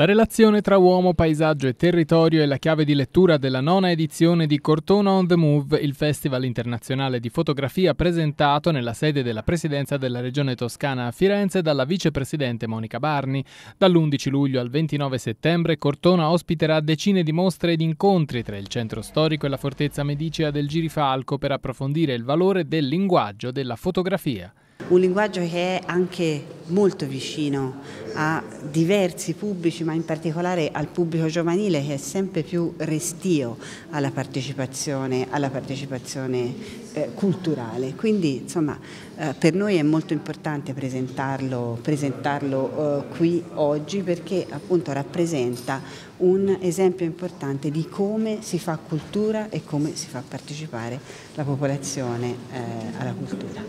La relazione tra uomo, paesaggio e territorio è la chiave di lettura della nona edizione di Cortona on the Move, il festival internazionale di fotografia presentato nella sede della Presidenza della Regione Toscana a Firenze dalla vicepresidente Monica Barni. Dall'11 luglio al 29 settembre Cortona ospiterà decine di mostre ed incontri tra il centro storico e la fortezza medicea del Girifalco per approfondire il valore del linguaggio della fotografia. Un linguaggio che è anche molto vicino a diversi pubblici, ma in particolare al pubblico giovanile che è sempre più restio alla partecipazione, alla partecipazione eh, culturale. Quindi insomma, eh, per noi è molto importante presentarlo, presentarlo eh, qui oggi perché appunto rappresenta un esempio importante di come si fa cultura e come si fa partecipare la popolazione eh, alla cultura.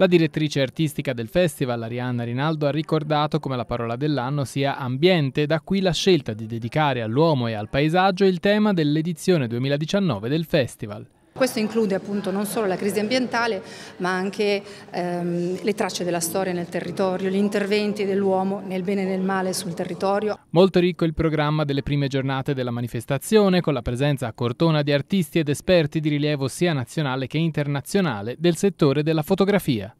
La direttrice artistica del festival, Arianna Rinaldo, ha ricordato come la parola dell'anno sia ambiente, da qui la scelta di dedicare all'uomo e al paesaggio il tema dell'edizione 2019 del festival. Questo include appunto non solo la crisi ambientale ma anche ehm, le tracce della storia nel territorio, gli interventi dell'uomo nel bene e nel male sul territorio. Molto ricco il programma delle prime giornate della manifestazione con la presenza a Cortona di artisti ed esperti di rilievo sia nazionale che internazionale del settore della fotografia.